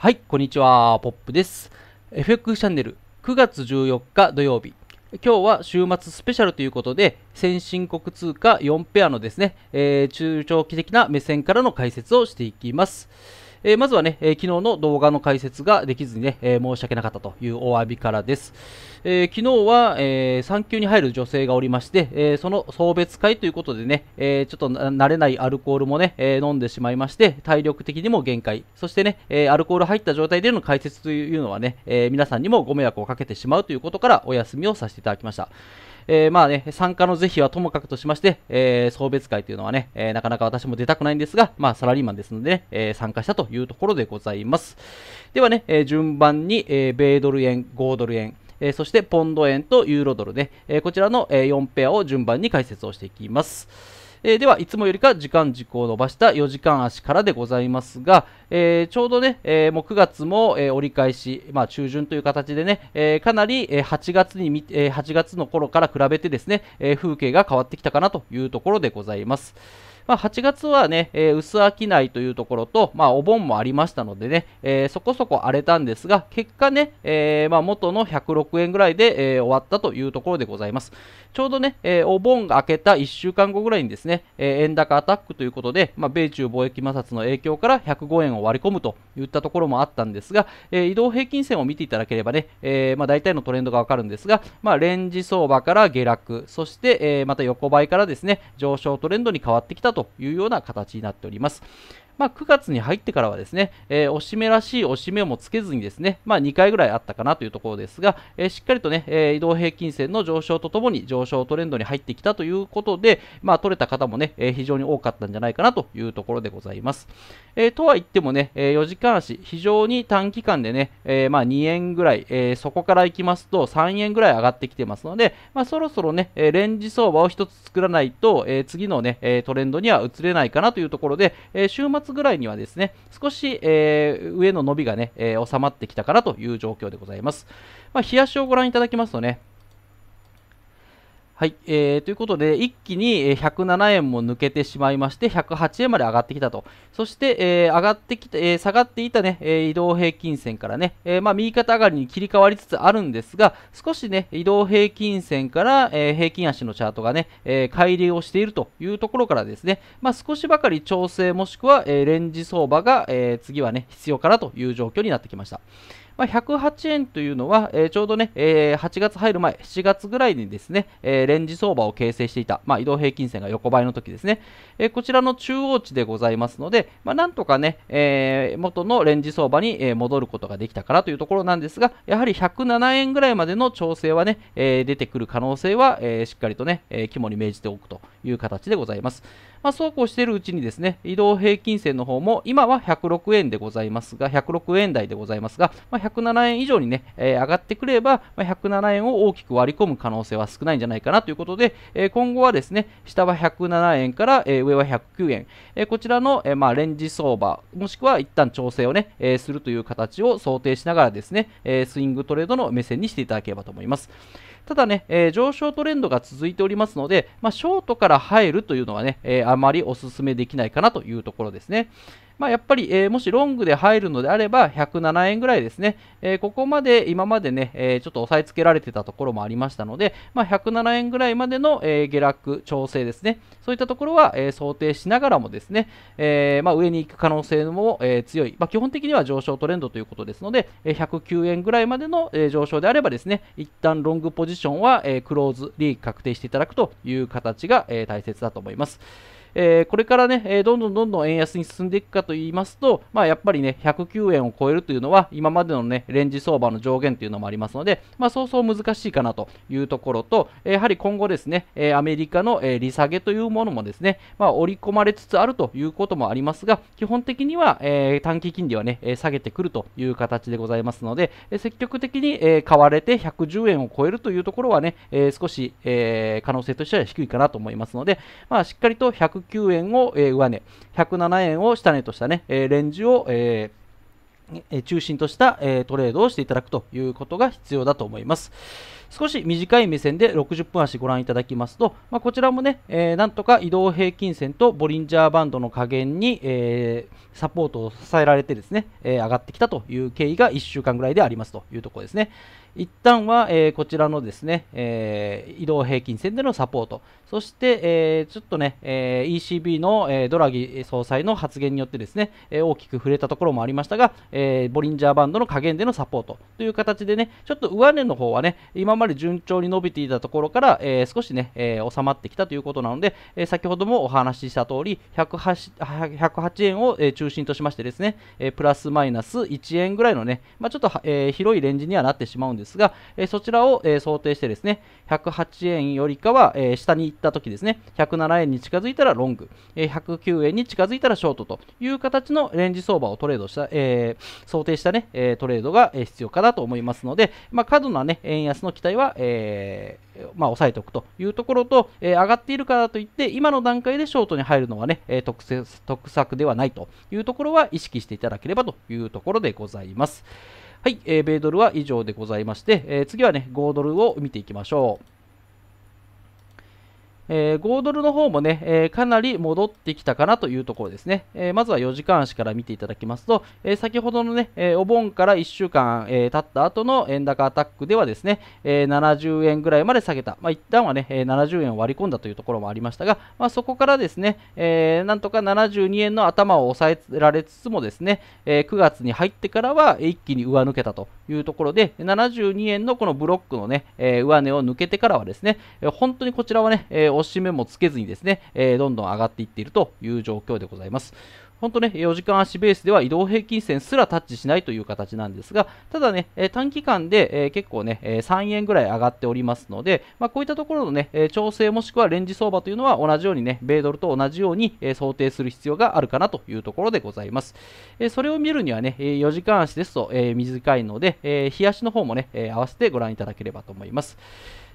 はい、こんにちは、ポップです。FX チャンネル9月14日土曜日。今日は週末スペシャルということで、先進国通貨4ペアのですね、えー、中長期的な目線からの解説をしていきます。えー、まずはね、えー、昨日の動画の解説ができずにね、え申し訳なかったというお詫びからです。えー、昨日は、えー、産休に入る女性がおりまして、えー、その送別会ということでね、えちょっと慣れないアルコールもね、え飲んでしまいまして、体力的にも限界、そしてね、えアルコール入った状態での解説というのはね、え皆さんにもご迷惑をかけてしまうということからお休みをさせていただきました。えー、まあね、参加の是非はともかくとしまして、えー、送別会というのはね、えー、なかなか私も出たくないんですが、まあサラリーマンですのでね、え参加したというところでございます。ではね、え順番に、え米ドル円、5ドル円、えー、そしてポンド円とユーロドルね、えー、こちらの、4ペアを順番に解説をしていきます。えー、ではいつもよりか時間軸を伸ばした4時間足からでございますが、えー、ちょうどね、えー、もう9月も、え折り返し、まあ、中旬という形でね、えかなり、え8月にえ8月の頃から比べてですね、え風景が変わってきたかなというところでございます。まあ、8月はね、えー、薄いというところと、まあ、お盆もありましたのでね、えー、そこそこ荒れたんですが、結果ね、えー、まあ、元の106円ぐらいで、え終わったというところでございます。ちょうどね、えお盆が明けた1週間後ぐらいにですね、え円高アタックということで、ま米中貿易摩擦の影響から105円を割り込むといったところもあったんですが、え移動平均線を見ていただければね、えま大体のトレンドがわかるんですが、まレンジ相場から下落、そして、えまた横ばいからですね、上昇トレンドに変わってきたとというような形になっております。まあ、9月に入ってからはですね、えー、おしめらしいおしめもつけずにですね、まあ、2回ぐらいあったかなというところですが、えー、しっかりとね、えー、移動平均線の上昇とともに上昇トレンドに入ってきたということで、まあ、取れた方もね、え非常に多かったんじゃないかなというところでございます。えとは言ってもね、え4時間足、非常に短期間でね、えまあ、2円ぐらい、えそこから行きますと3円ぐらい上がってきてますので、まあ、そろそろね、えレンジ相場を1つ作らないと、え次のね、えトレンドには移れないかなというところで、え週末ぐらいにはですね少し、えー、上の伸びがね、えー、収まってきたかなという状況でございます、まあ、冷やしをご覧いただきますとねはい、えー、ということで、一気に107円も抜けてしまいまして、108円まで上がってきたと。そして、えー、上がってきた、えー、下がっていたね、え移動平均線からね、えまあ、右肩上がりに切り替わりつつあるんですが、少しね、移動平均線から、え平均足のチャートがね、え乖離をしているというところからですね、まあ、少しばかり調整もしくは、えレンジ相場が、え次はね、必要かなという状況になってきました。まあ、108円というのは、えー、ちょうどね、えー、8月入る前、7月ぐらいにですね、えー、レンジ相場を形成していた、まあ、移動平均線が横ばいの時ですね、えこちらの中央値でございますので、まあ、なんとかね、え元のレンジ相場に、戻ることができたからというところなんですが、やはり107円ぐらいまでの調整はね、え出てくる可能性は、えしっかりとね、え肝に銘じておくという形でございます。まあ、そうこうしているうちにですね、移動平均線の方も、今は106円でございますが、106円台でございますが、まあ、107円以上にね、えー、上がってくれば、まあ、107円を大きく割り込む可能性は少ないんじゃないかなということで、えー、今後はですね、下は107円から、えー、上は109円、えこちらの、えまあ、レンジ相場、もしくは一旦調整をね、えするという形を想定しながらですね、えスイングトレードの目線にしていただければと思います。ただね、えー、上昇トレンドが続いておりますので、まあ、ショートから入るというのはね、えー、あまりお勧めできないかなというところですね。まあ、やっぱり、えー、もしロングで入るのであれば、107円ぐらいですね。えー、ここまで今までね、えちょっと押さえつけられてたところもありましたので、まあ、107円ぐらいまでの、え下落調整ですね。そういったところは、え想定しながらもですね、えまあ、上に行く可能性も、え強い、まあ、基本的には上昇トレンドということですので、え109円ぐらいまでの、え上昇であればですね、一旦ロングポジションは、えクローズ、利益確定していただくという形が、え大切だと思います。えー、これからね、えどんどんどんどん円安に進んでいくかと言いますと、まあ、やっぱりね、109円を超えるというのは、今までのね、レンジ相場の上限というのもありますので、まあ、そうそう難しいかなというところと、やはり今後ですね、アメリカの利下げというものもですね、まあ、織り込まれつつあるということもありますが、基本的には、え短期金利はね、下げてくるという形でございますので、積極的に、え買われて110円を超えるというところはね、え少し、え可能性としては低いかなと思いますので、まあ、しっかりと110 109円を、えー、上値、107円を下値としたね、えー、レンジを、えー中心とした、トレードをしていただくということが必要だと思います。少し短い目線で60分足ご覧いただきますと、まあ、こちらもね、えー、なんとか移動平均線とボリンジャーバンドの加減に、えー、サポートを支えられてですね、え上がってきたという経緯が1週間ぐらいでありますというところですね。一旦は、えー、こちらのですね、えー、移動平均線でのサポート、そして、えー、ちょっとね、え ECB の、えドラギ総裁の発言によってですね、え大きく触れたところもありましたが、えボリンジャーバンドの下限でのサポートという形でね、ちょっと上値の方はね、今まり順調に伸びていたところから、えー、少しね、えー、収まってきたということなので、えー、先ほどもお話しした通り108、108円を、え中心としましてですね、えプラスマイナス1円ぐらいのね、まあ、ちょっと、え広いレンジにはなってしまうんですが、えそちらを、え想定してですね、108円よりかは、え下に行った時ですね、107円に近づいたらロング、え109円に近づいたらショートという形のレンジ相場をトレードした、え想定したね、えトレードが必要かなと思いますので、まあ、過度なね、円安の期待体は、えー、まあ、抑えておくというところと、えー、上がっているからといって、今の段階でショートに入るのはね、え得得策ではないというところは意識していただければというところでございます。はい、えー、米ドルは以上でございまして、え次はね、5ドルを見ていきましょう。えー、5ドルの方もね、えー、かなり戻ってきたかなというところですね。えー、まずは4時間足から見ていただきますと、え先ほどのね、えお盆から1週間、え経った後の円高アタックではですね、え70円ぐらいまで下げた。まあ、一旦はね、え70円を割り込んだというところもありましたが、まあ、そこからですね、えなんとか72円の頭を抑えられつつもですね、え9月に入ってからは一気に上抜けたというところで、72円のこのブロックのね、え上値を抜けてからはですね、え本当にこちらはね、えー押し目もつけずにですね、えー、どんどん上がっていっているという状況でございます。本当ね、4時間足ベースでは移動平均線すらタッチしないという形なんですが、ただね、短期間で、え結構ね、3円ぐらい上がっておりますので、まあ、こういったところのね、調整もしくはレンジ相場というのは同じようにね、米ドルと同じように想定する必要があるかなというところでございます。それを見るにはね、4時間足ですと短いので、冷やしの方もね、合わせてご覧いただければと思います。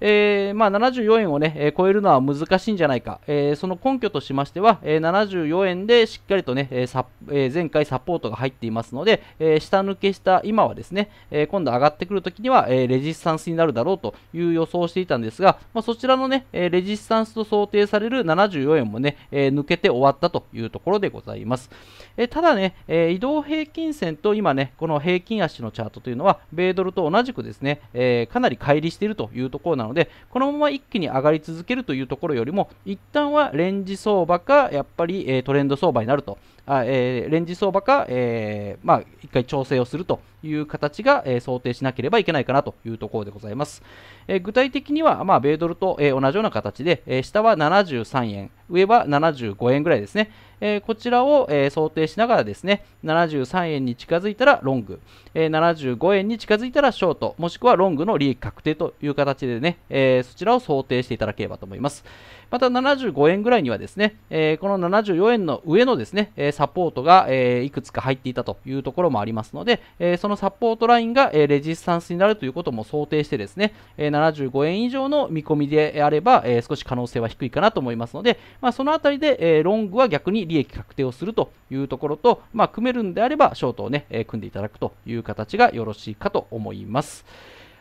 えー、まあ、74円をね、えー、超えるのは難しいんじゃないか、えー、その根拠としましては、え74円でしっかりとね、ええ前回サポートが入っていますので、え下抜けした今はですね、え今度上がってくるときには、えレジスタンスになるだろうという予想をしていたんですが、まあ、そちらのね、えレジスタンスと想定される74円もね、え抜けて終わったというところでございます。えただね、え移動平均線と今ね、この平均足のチャートというのは、米ドルと同じくですね、えかなり乖離しているというところなので、ので、このまま一気に上がり続けるというところよりも、一旦はレンジ相場か、やっぱり、えトレンド相場になると、あえー、レンジ相場か、えー、まあ、一回調整をするという形が、え想定しなければいけないかなというところでございます。え具体的には、まあ、米ドルと、え同じような形で、え下は73円、上は75円ぐらいですね。えー、こちらを、えー、想定しながらですね、73円に近づいたらロング、えー、75円に近づいたらショート、もしくはロングの利益確定という形でね、えそちらを想定していただければと思います。また75円ぐらいにはですね、えー、この74円の上のですね、サポートが、えいくつか入っていたというところもありますので、えそのサポートラインが、えレジスタンスになるということも想定してですね、え75円以上の見込みであれば、え少し可能性は低いかなと思いますので、まあ、そのあたりで、えロングは逆に利益確定をするというところと、まあ、組めるんであればショートをね、え組んでいただくという形がよろしいかと思います。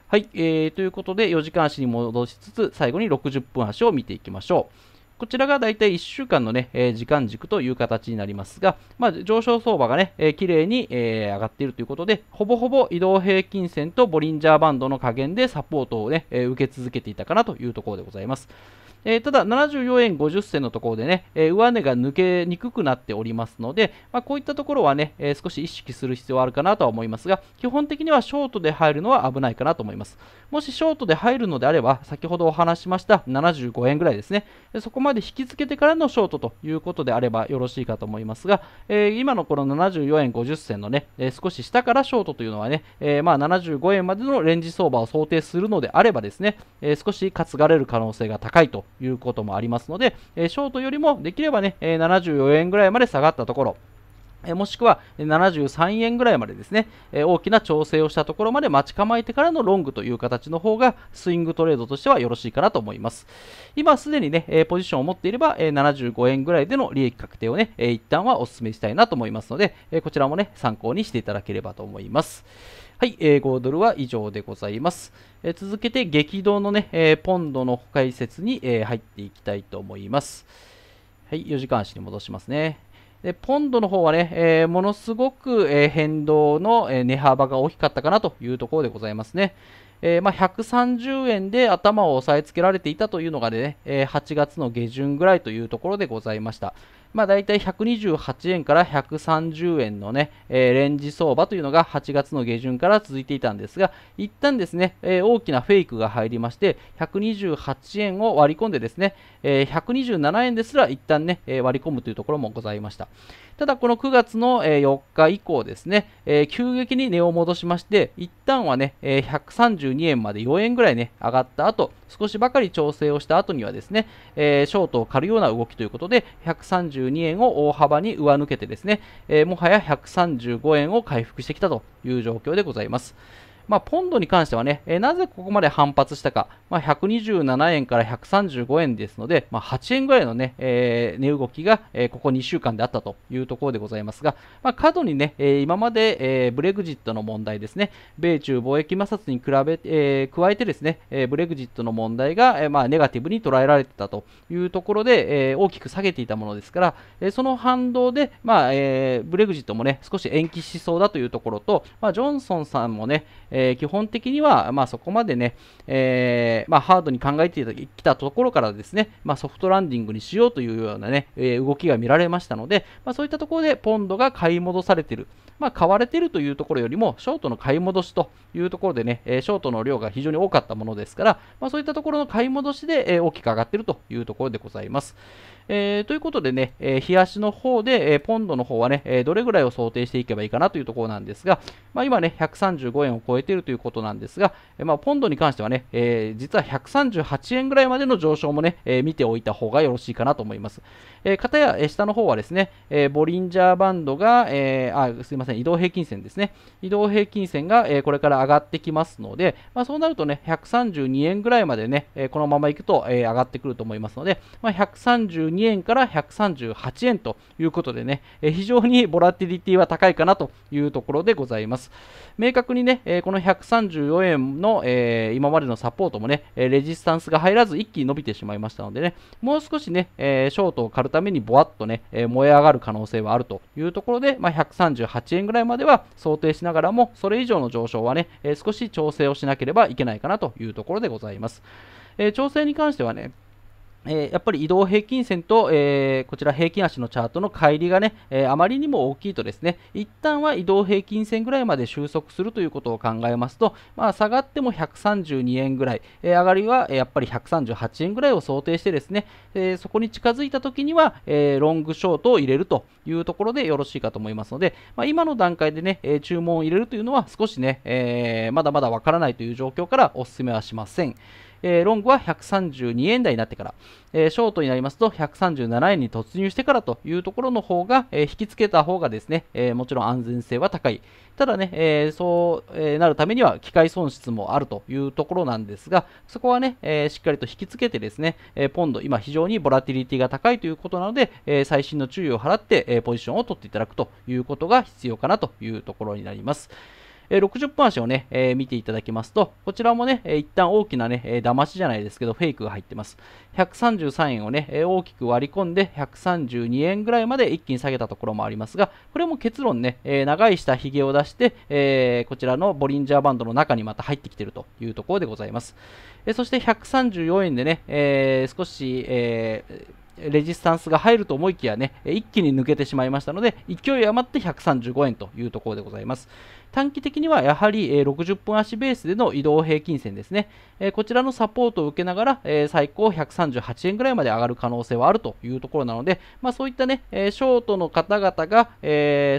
はい、えー、ということで4時間足に戻しつつ最後に60分足を見ていきましょう。こちらがだいたい1週間のね、えー、時間軸という形になりますが、まあ、上昇相場がね、えー、綺麗に、えー、上がっているということで、ほぼほぼ移動平均線とボリンジャーバンドの加減でサポートをね、えー、受け続けていたかなというところでございます。えー、ただ74円50銭のところでね、えー、上値が抜けにくくなっておりますので、まあ、こういったところはね、えー、少し意識する必要はあるかなとは思いますが、基本的にはショートで入るのは危ないかなと思います。もしショートで入るのであれば、先ほどお話しました75円ぐらいですね、そこまで引き付けてからのショートということであればよろしいかと思いますが、えー、今のこの74円50銭のね、えー、少し下からショートというのはね、えー、まあ75円までのレンジ相場を想定するのであればですね、え少し担がれる可能性が高いということもありますので、えショートよりもできればね、え74円ぐらいまで下がったところ、えもしくは73円ぐらいまでですね、え大きな調整をしたところまで待ち構えてからのロングという形の方が、スイングトレードとしてはよろしいかなと思います。今すでにね、えポジションを持っていれば、え75円ぐらいでの利益確定をね、え一旦はお勧めしたいなと思いますので、えこちらもね、参考にしていただければと思います。はい、えー、5ドルは以上でございます。えー、続けて激動のね、えー、ポンドの解説に、えー、入っていきたいと思います。はい、4時間足に戻しますね。でポンドの方はね、えー、ものすごく、えー、変動の、えー、値幅が大きかったかなというところでございますね。えー、まあ、130円で頭を押さえつけられていたというのがね、え8月の下旬ぐらいというところでございました。まあ、大体128円から130円のね、えー、レンジ相場というのが8月の下旬から続いていたんですが、一旦ですね、えー、大きなフェイクが入りまして、128円を割り込んでですね、えー、127円ですら一旦ね、え割り込むというところもございました。ただ、この9月の4日以降ですね、え急激に値を戻しまして、一旦はね、え132円まで4円ぐらいね、上がった後、少しばかり調整をした後にはですね、えショートを狩るような動きということで、132 132円を大幅に上抜けてですね、えー、もはや135円を回復してきたという状況でございます。まあ、ポンドに関してはね、えー、なぜここまで反発したか、まあ、127円から135円ですので、まあ、8円ぐらいのね、えー、値動きが、えー、ここ2週間であったというところでございますが、まあ、過度にね、え今まで、えブレグジットの問題ですね、米中貿易摩擦に比べ、え加えてですね、えブレグジットの問題が、えまあ、ネガティブに捉えられてたというところで、え大きく下げていたものですから、えその反動で、まあえブレグジットもね、少し延期しそうだというところと、まあ、ジョンソンさんもね、えー、基本的には、まあ、そこまでね、えー、まあ、ハードに考えてきたところからですね、まあ、ソフトランディングにしようというようなね、え動きが見られましたので、まそういったところでポンドが買い戻されてる、ま買われてるというところよりも、ショートの買い戻しというところでね、えショートの量が非常に多かったものですから、まそういったところの買い戻しで、え大きく上がってるというところでございます。えー、ということでね、えー、冷やしの方で、えー、ポンドの方はね、えどれぐらいを想定していけばいいかなというところなんですが、まあ、今ね、135円を超えてているということなんですが、まあ、ポンドに関してはね、えー、実は138円ぐらいまでの上昇もね、えー、見ておいた方がよろしいかなと思います。えー、片や下の方はですね、えボリンジャーバンドが、えあ、すいません、移動平均線ですね。移動平均線が、えこれから上がってきますので、まあ、そうなるとね、132円ぐらいまでね、えこのままいくと、え上がってくると思いますので、まあ、132円から138円ということでね、え非常にボラティリティは高いかなというところでございます。明確にね、えこのの134円の、えー、今までのサポートもね、レジスタンスが入らず一気に伸びてしまいましたのでね、もう少しね、えー、ショートを狩るためにぼわっとね、えー、燃え上がる可能性はあるというところで、まあ、138円ぐらいまでは想定しながらも、それ以上の上昇はね、え少し調整をしなければいけないかなというところでございます。え調整に関してはね、えやっぱり移動平均線と、えー、こちら平均足のチャートの乖離がね、えー、あまりにも大きいとですね、一旦は移動平均線ぐらいまで収束するということを考えますと、まあ、下がっても132円ぐらい、えー、上がりはやっぱり138円ぐらいを想定してですね、えそこに近づいた時には、えロングショートを入れるというところでよろしいかと思いますので、まあ、今の段階でね、え注文を入れるというのは少しね、えまだまだわからないという状況からお勧めはしません。えロングは132円台になってから、えショートになりますと137円に突入してからというところの方が、え引きつけた方がですね、えもちろん安全性は高い。ただね、えそうなるためには機械損失もあるというところなんですが、そこはね、えしっかりと引きつけてですね、えポンド、今非常にボラティリティが高いということなので、え最新の注意を払って、えポジションを取っていただくということが必要かなというところになります。60分足をね、えー、見ていただきますと、こちらもね、一旦大きなね、騙しじゃないですけど、フェイクが入ってます。133円をね、大きく割り込んで、132円ぐらいまで一気に下げたところもありますが、これも結論ね、長い下ひげを出して、えこちらのボリンジャーバンドの中にまた入ってきているというところでございます。そして134円でね、え少し、えレジスタンスが入ると思いきやね、一気に抜けてしまいましたので、勢い余って135円というところでございます。短期的にはやはり、60分足ベースでの移動平均線ですね、こちらのサポートを受けながら、最高138円ぐらいまで上がる可能性はあるというところなので、まあ、そういったね、ショートの方々が、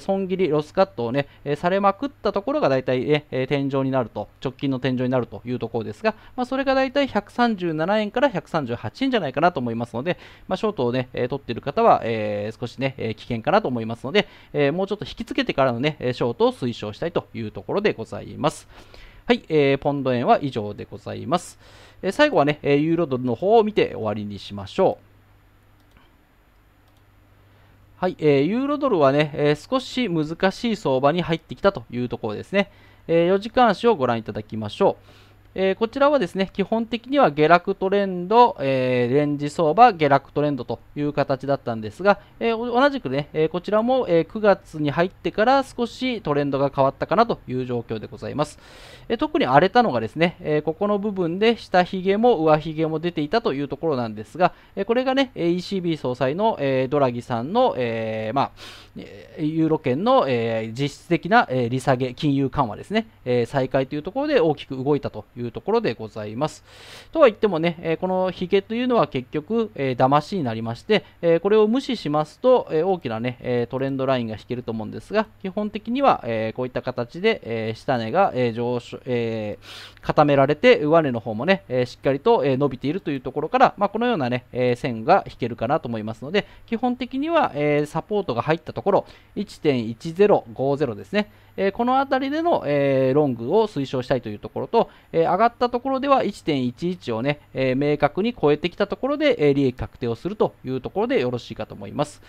損切り、ロスカットをね、されまくったところが大体、ね、天井になると、直近の天井になるというところですが、まあ、それが大体137円から138円じゃないかなと思いますので、まあ、ショートをね、取っている方は、少しね、危険かなと思いますので、もうちょっと引きつけてからのね、ショートを推奨したいとというところでございます。はい、えー、ポンド円は以上でございます。えー、最後はね、えユーロドルの方を見て終わりにしましょう。はい、えー、ユーロドルはね、えー、少し難しい相場に入ってきたというところですね。えー、4時間足をご覧いただきましょう。えー、こちらはですね、基本的には下落トレンド、えー、レンジ相場、下落トレンドという形だったんですが、えー、同じくね、えこちらも、え9月に入ってから少しトレンドが変わったかなという状況でございます。え特に荒れたのがですね、えここの部分で下髭も上髭も出ていたというところなんですが、えこれがね、ECB 総裁の、えドラギさんの、えまあ、ユーロ圏の、え実質的な、え利下げ、金融緩和ですね、え再開というところで大きく動いたといういうところでございます。とは言ってもね、えこのヒゲというのは結局、えー、騙しになりまして、えこれを無視しますと、え大きなね、えトレンドラインが引けると思うんですが、基本的には、えこういった形で、え下値が、え上昇、え固められて、上値の方もね、えしっかりと、え伸びているというところから、まあ、このようなね、え線が引けるかなと思いますので、基本的には、えサポートが入ったところ、1.1050ですね。えー、この辺りでの、えー、ロングを推奨したいというところと、え上がったところでは1.11をね、え明確に超えてきたところで、え利益確定をするというところでよろしいかと思います。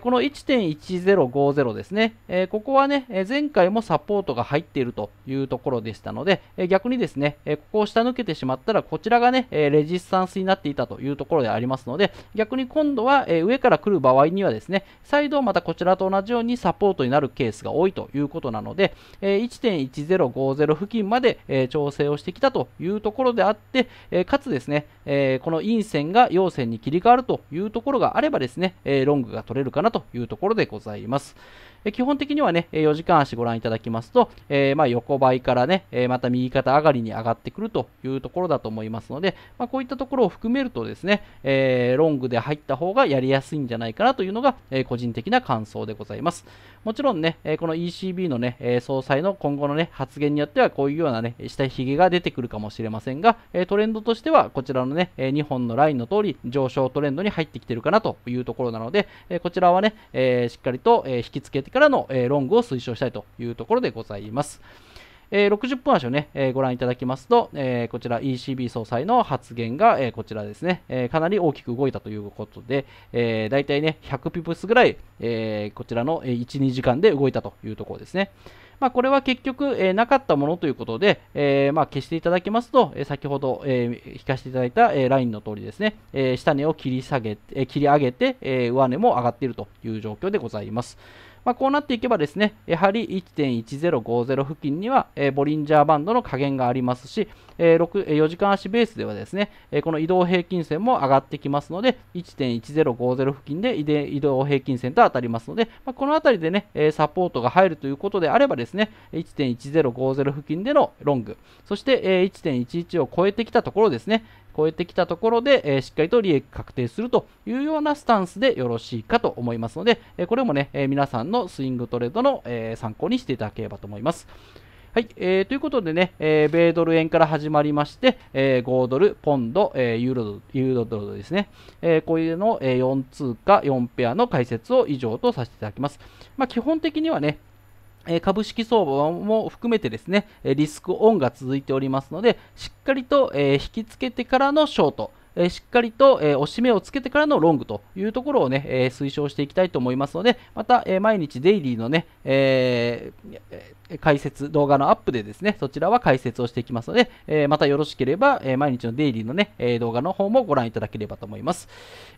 この1.1050ですね、ここはね、前回もサポートが入っているというところでしたので、逆にですね、ここを下抜けてしまったら、こちらがね、レジスタンスになっていたというところでありますので、逆に今度は、上から来る場合にはですね、再度またこちらと同じようにサポートになるケースが多いということなので、1.1050付近まで、調整をしてきたというところであって、かつですね、この陰線が陽線に切り替わるというところがあればですね、ロングが取れるかなというところでございます。え基本的にはね、4時間足ご覧いただきますと、えー、まあ、横ばいからね、えまた右肩上がりに上がってくるというところだと思いますので、まあ、こういったところを含めるとですね、えロングで入った方がやりやすいんじゃないかなというのが、え個人的な感想でございます。もちろんね、えこの ECB のね、総裁の今後のね、発言によってはこういうようなね、下髭が出てくるかもしれませんが、えトレンドとしてはこちらのね、え2本のラインの通り上昇トレンドに入ってきてるかなというところなので、えこちらはね、えしっかりと、え引きつけてからの、えロングを推奨したいというところでございます。え60分足をね、えご覧いただきますと、えこちら ECB 総裁の発言が、えこちらですね、えかなり大きく動いたということで、えー、大体ね、100ピプスぐらい、えこちらの1、2時間で動いたというところですね。まあ、これは結局、えなかったものということで、えま消していただきますと、え先ほど、え引かせていただいた、えラインの通りですね、え下値を切り下げ切り上げて、え上値も上がっているという状況でございます。まあ、こうなっていけばですね、やはり1.1050付近には、えー、ボリンジャーバンドの加減がありますし、えー、6 4時間足ベースではですね、えー、この移動平均線も上がってきますので、1.1050付近で移動平均線と当たりますので、まあ、このあたりでね、えサポートが入るということであればですね、1.1050付近でのロング、そして、え1.11を超えてきたところですね、超えてきたところで、えしっかりと利益確定するというようなスタンスでよろしいかと思いますので、えこれもね、え皆さんのスイングトレードの、え参考にしていただければと思います。はい、えー、ということでね、えー、米ドル円から始まりまして、えー、5ドル、ポンド、えー、ユーロユーロドルですね、えー、こういうのえー、4通貨4ペアの解説を以上とさせていただきます。まあ、基本的にはね、え株式相場も含めてですね、リスクオンが続いておりますので、しっかりと、え引きつけてからのショート、えしっかりと、え押し目をつけてからのロングというところをね、え推奨していきたいと思いますので、また、え毎日デイリーのね、え解説、動画のアップでですね、そちらは解説をしていきますので、えまたよろしければ、え毎日のデイリーのね、え動画の方もご覧いただければと思います。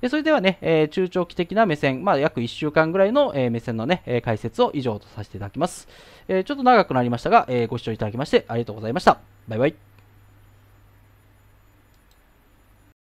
えそれではね、え中長期的な目線、まあ、約1週間ぐらいの、え目線のね、え解説を以上とさせていただきます。えちょっと長くなりましたが、えご視聴いただきましてありがとうございました。バイバイ。